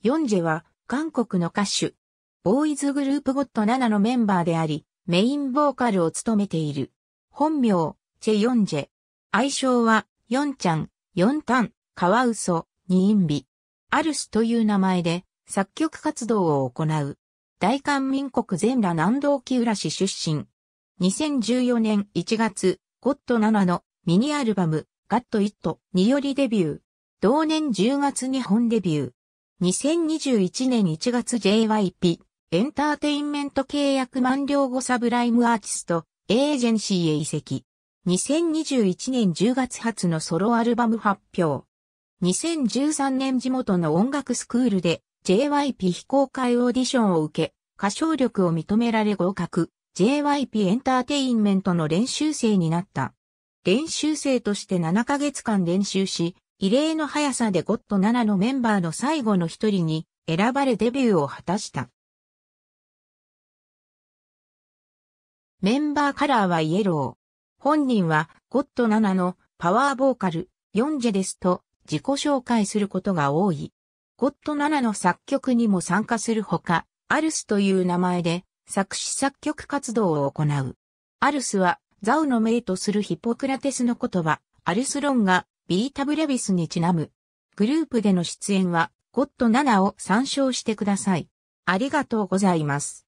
ヨンジェは、韓国の歌手、ボーイズグループゴッド7のメンバーであり、メインボーカルを務めている。本名、チェ・ヨンジェ。愛称は、ヨンちゃん、ヨンタン、カワウソ、ニインビ。アルスという名前で、作曲活動を行う。大韓民国全羅南道木浦市出身。2014年1月、ゴッド7のミニアルバム、ガット・イットによりデビュー。同年10月に本デビュー。2021年1月 JYP エンターテインメント契約満了後サブライムアーティストエージェンシーへ移籍。2021年10月発のソロアルバム発表。2013年地元の音楽スクールで JYP 非公開オーディションを受け、歌唱力を認められ合格、JYP エンターテインメントの練習生になった。練習生として7ヶ月間練習し、異例の速さでゴッド7のメンバーの最後の一人に選ばれデビューを果たした。メンバーカラーはイエロー。本人はゴッド7のパワーボーカル、ヨンジェですと自己紹介することが多い。ゴッド7の作曲にも参加するほか、アルスという名前で作詞作曲活動を行う。アルスはザウの名とするヒポクラテスの言葉、アルスロンがビータブレビスにちなむ。グループでの出演は、ゴッド7を参照してください。ありがとうございます。